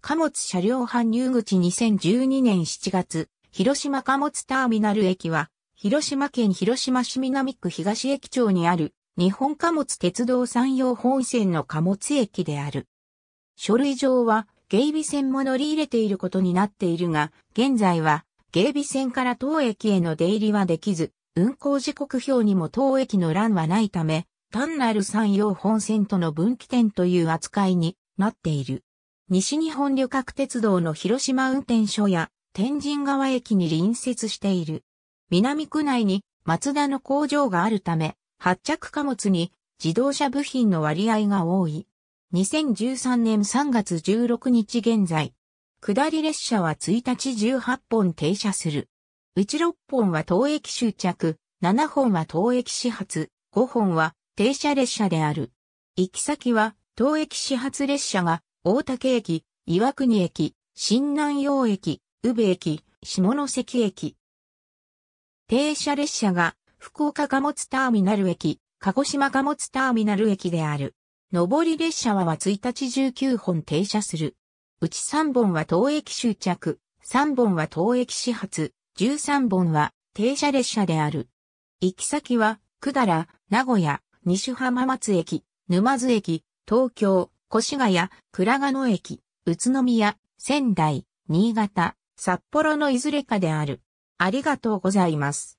貨物車両搬入口2012年7月、広島貨物ターミナル駅は、広島県広島市南区東駅町にある、日本貨物鉄道山陽本線の貨物駅である。書類上は、芸備線も乗り入れていることになっているが、現在は、芸備線から当駅への出入りはできず、運行時刻表にも当駅の欄はないため、単なる山陽本線との分岐点という扱いになっている。西日本旅客鉄道の広島運転所や天神川駅に隣接している。南区内に松田の工場があるため、発着貨物に自動車部品の割合が多い。2013年3月16日現在、下り列車は1日18本停車する。うち6本は当駅終着、7本は当駅始発、5本は停車列車である。行き先は当駅始発列車が大竹駅、岩国駅、新南洋駅、宇部駅、下関駅。停車列車が福岡貨物ターミナル駅、鹿児島貨物ターミナル駅である。上り列車は1日19本停車する。うち3本は当駅終着、3本は当駅始発、13本は停車列車である。行き先は、百済、名古屋、西浜松駅、沼津駅、東京、越谷、倉賀野駅、宇都宮、仙台、新潟、札幌のいずれかである。ありがとうございます。